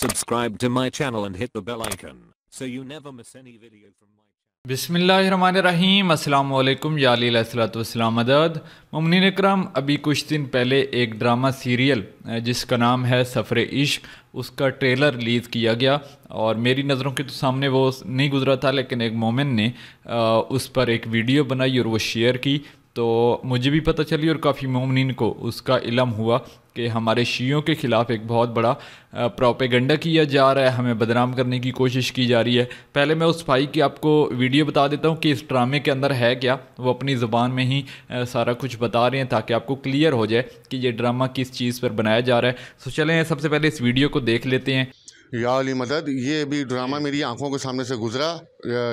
Subscribe to my channel and hit the bell icon so you never miss any video from my बिसमीम अल्लाम यालीसलाम अदद ममनिन कराम अभी कुछ दिन पहले एक ड्रामा सीरियल जिसका नाम है सफ़र इश्क उसका ट्रेलर रिलीज़ किया गया और मेरी नज़रों के तो सामने वो नहीं गुजरा था लेकिन एक मोमिन ने उस पर एक वीडियो बनाई और वो शेयर की तो मुझे भी पता चली और काफ़ी ममिन को उसका इलम हुआ कि हमारे शीयों के ख़िलाफ़ एक बहुत बड़ा प्रोपेगेंडा किया जा रहा है हमें बदनाम करने की कोशिश की जा रही है पहले मैं उस भाई की आपको वीडियो बता देता हूँ कि इस ड्रामे के अंदर है क्या वो अपनी ज़ुबान में ही सारा कुछ बता रहे हैं ताकि आपको क्लियर हो जाए कि ये ड्रामा किस चीज़ पर बनाया जा रहा है सो चलें सबसे पहले इस वीडियो को देख लेते हैं या अली मदद ये भी ड्रामा मेरी आंखों के सामने से गुजरा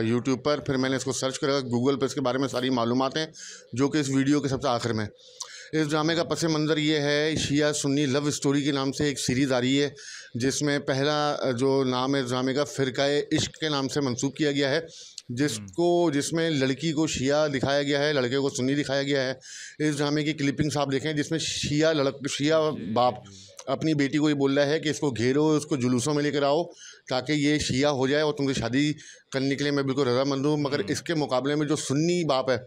यूट्यूब पर फिर मैंने इसको सर्च करा गूगल पर इसके बारे में सारी मालूम हैं जो कि इस वीडियो के सबसे आखिर में इस ड्रामे का पस मंज़र ये है शिया सुन्नी लव स्टोरी के नाम से एक सीरीज़ आ रही है जिसमें पहला जो नाम है ड्रामे का फ़िरका इश्क के नाम से मंसूब किया गया है जिसको हम्म। जिसमें लड़की को शिया दिखाया गया है लड़के को सुन्नी दिखाया गया है इस ड्रामे की क्लिपिंग्स आप देखें जिसमें शिया लड़क शिया बाप अपनी बेटी को ये बोल रहा है कि इसको घेरो इसको जुलूसों में लेकर आओ ताकि ये शिया हो जाए और तुमसे शादी करने के लिए मैं बिल्कुल रजामंद हूँ मगर हम्म। इसके मुकाबले में जो सुन्नी बाप है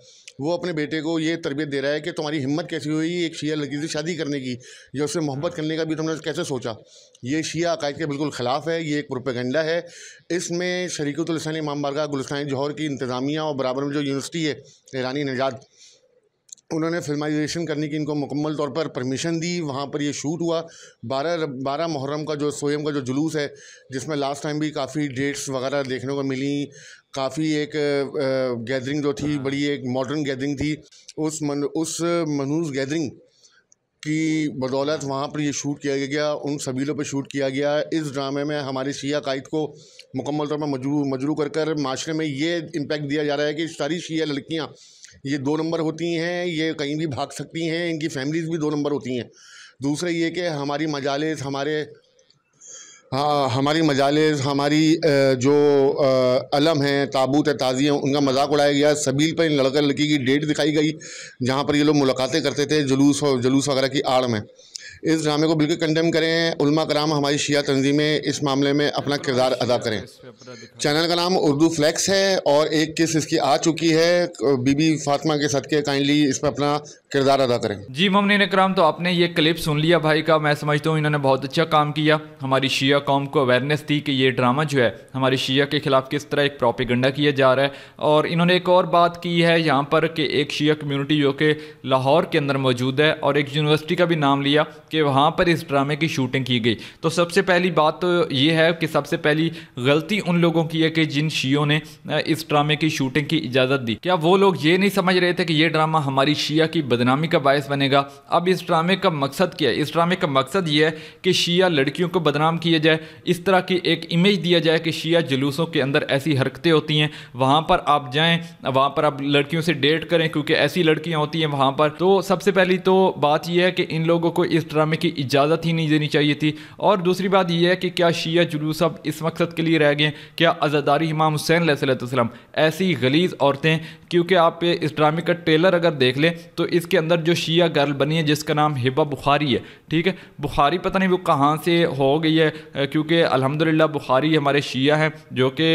वो अपने बेटे को ये तरबियत दे रहा है कि तुम्हारी हिम्मत कैसी हुई एक शिया लड़की से शादी करने की या उससे मोहब्बत करने का भी तुमने कैसे सोचा ये शिया अकायद के बिल्कुल ख़िलाफ़ है ये एक प्रोपेगेंडा है इसमें शरीकतुलसन इमाम बारगा गुलस्तान जौहर की इंतज़ामिया और बराबर में जो यूनिवर्सिटी है ईरानी नजात उन्होंने फिल्माइजेशन करने की इनको मुकम्मल तौर पर परमिशन दी वहाँ पर ये शूट हुआ बारह बारह मुहर्रम का जो सोयम का जो जुलूस है जिसमें लास्ट टाइम भी काफ़ी डेट्स वगैरह देखने को मिली काफ़ी एक गैदरिंग जो थी बड़ी एक मॉडर्न गैदरिंग थी उस मन उस मनूज गैदरिंग की बदौलत वहाँ पर ये शूट किया गया उन सबीलों पर शूट किया गया इस ड्रामे में हमारे शिया कायद को मुकम्मल तौर पर मजरू मजरू कर कर माशरे में ये इम्पेक्ट दिया जा रहा है कि सारी शिया लड़कियाँ ये दो नंबर होती हैं ये कहीं भी भाग सकती हैं इनकी फैमिलीज़ भी दो नंबर होती हैं दूसरे ये कि हमारी मजालस हमारे हाँ हमारी मजालस हमारी जो अलम हैं ताबूत है ताज़ी हैं उनका मजाक उड़ाया गया सबील पर इन लड़का लड़की की डेट दिखाई गई जहाँ पर ये लोग मुलाकातें करते थे जुलूस और जुलूस वगैरह की आड़ में इस ड्रामे को बिल्कुल कंडेम करें उलमा कराम हमारी शिया तंजीमें इस मामले में अपना किरदार अदा करें चैनल का नाम उर्दू फ्लैक्स है और एक किस इसकी आ चुकी है बीबी फातमा के सदके काइंडली इस पर अपना किरदार अदा करें जी ममन कराम तो आपने ये क्लिप सुन लिया भाई का मैं समझता हूँ इन्होंने बहुत अच्छा काम किया हमारी शिया कौम को अवेयरनेस दी कि ये ड्रामा जो है हमारी शिया के ख़िलाफ़ किस तरह एक प्रॉपिगंडा किया जा रहा है और इन्होंने एक और बात की है यहाँ पर कि एक शिया कम्यूनिटी जो कि लाहौर के अंदर मौजूद है और एक यूनिवर्सिटी का भी नाम लिया कि वहाँ पर इस ड्रामे की शूटिंग की गई तो सबसे पहली बात तो ये है कि सबसे पहली गलती उन लोगों की है कि जिन शियों ने इस ड्रामे की शूटिंग की इजाज़त दी क्या वो लोग ये नहीं समझ रहे थे कि ये ड्रामा हमारी शिया की बदनामी का बायस बनेगा अब इस ड्रामे का मकसद क्या है इस ड्रामे का मकसद ये है कि शिया लड़कियों को बदनाम किया जाए इस तरह की एक इमेज दिया जाए कि शिया जुलूसों के अंदर ऐसी हरकतें होती हैं वहाँ पर आप जाएँ वहाँ पर आप लड़कियों से डेट करें क्योंकि ऐसी लड़कियाँ होती हैं वहाँ पर तो सबसे पहली तो बात यह है कि इन लोगों को इस ड्रामे की इजाज़त ही नहीं देनी चाहिए थी और दूसरी बात यह है कि क्या शीया जुलूस अब इस मकसद के लिए रह गए क्या अजादारी इमाम हुसैन सलाम ऐसी गलीज औरतें क्योंकि आप इस ड्रामे का ट्रेलर अगर देख लें तो इसके अंदर जो शीह गर्ल बनी है जिसका नाम हिबा बुखारी है ठीक है बुखारी पता नहीं वो कहाँ से हो गई है क्योंकि अलहमदिल्ला बुखारी हमारे शीह हैं जो कि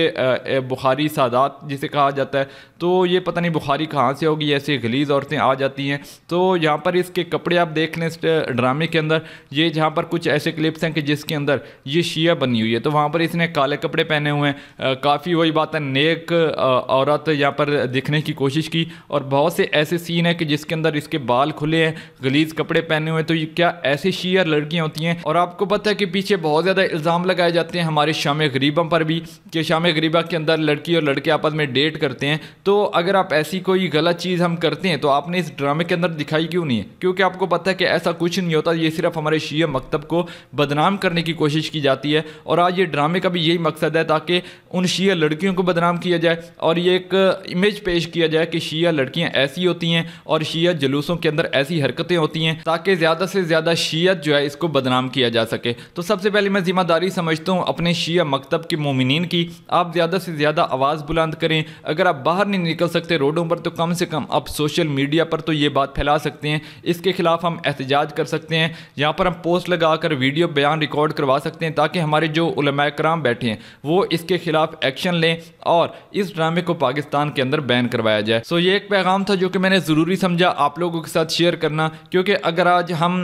बुखारी सादात जिसे कहा जाता है तो ये पता नहीं बुखारी कहाँ से होगी ऐसी गलीज औरतें आ जाती हैं तो यहाँ पर इसके कपड़े आप देख लें इस ड्रामे इसके अंदर ये जहाँ पर कुछ ऐसे क्लिप्स हैं कि जिसके अंदर ये शिया बनी हुई है तो वहाँ पर इसने काले कपड़े पहने हुए हैं काफ़ी वही बात है नेक औरत यहाँ पर दिखने की कोशिश की और बहुत से ऐसे सीन हैं कि जिसके अंदर इसके बाल खुले हैं गलीज कपड़े पहने हुए हैं तो ये क्या ऐसी शिया लड़कियाँ होती हैं और आपको पता है कि पीछे बहुत ज़्यादा इल्ज़ाम लगाए जाते हैं हमारे शाम गरीबा पर भी कि शाम गरीबा के अंदर लड़की और लड़के आपस में डेट करते हैं तो अगर आप ऐसी कोई गलत चीज़ हम करते हैं तो आपने इस ड्रामे के अंदर दिखाई क्यों नहीं है क्योंकि आपको पता है कि ऐसा कुछ नहीं होता ये ये सिर्फ हमारे शीय मकतब को बदनाम करने की कोशिश की जाती है और आज ये ड्रामे का भी यही मकसद है ताकि उन शीय लड़कियों को बदनाम किया जाए और ये एक इमेज पेश किया जाए कि शीय लड़कियाँ ऐसी होती हैं और शीय जलूसों के अंदर ऐसी हरकतें होती हैं ताकि ज़्यादा से ज़्यादा शीयत जो है इसको बदनाम किया जा सके तो सबसे पहले मैं ज़िम्मेदारी समझता हूँ अपने शीय मकतब के ममिन की आप ज़्यादा से ज़्यादा आवाज़ बुलंद करें अगर आप बाहर नहीं निकल सकते रोडों पर तो कम से कम आप सोशल मीडिया पर तो ये बात फैला सकते हैं इसके खिलाफ हम एहतजाज कर सकते हैं हैं यहाँ पर हम पोस्ट लगा कर वीडियो बयान रिकॉर्ड करवा सकते हैं ताकि हमारे जो उलमा कराम बैठे हैं वो इसके खिलाफ एक्शन लें और इस ड्रामे को पाकिस्तान के अंदर बैन करवाया जाए सो ये एक पैगाम था जो कि मैंने ज़रूरी समझा आप लोगों के साथ शेयर करना क्योंकि अगर आज हम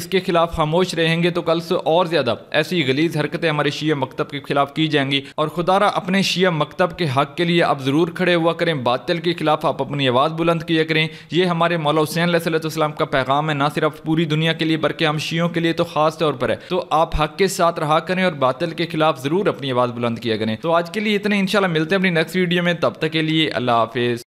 इसके खिलाफ खामोश रहेंगे तो कल से और ज़्यादा ऐसी गलीज हरकतें हमारे शीय मकतब के खिलाफ की जाएंगी और खुदारा अपने शीय मकतब के हक के लिए आप ज़रूर खड़े हुआ करें बातिल के खिलाफ आप अपनी आवाज़ बुलंद किया करें यह हमारे मौला हुसैन सलाम का पैगाम है ना सिर्फ पूरी दुनिया के लिए लिए बल्कि हम शियों के लिए तो खास तौर पर है तो आप हक के साथ रहा करें और बातल के खिलाफ ज़रूर अपनी आवाज़ बुलंद किया करें तो आज के लिए इतने इंशाल्लाह मिलते हैं अपनी नेक्स्ट वीडियो में तब तक के लिए अल्लाह हाफिज़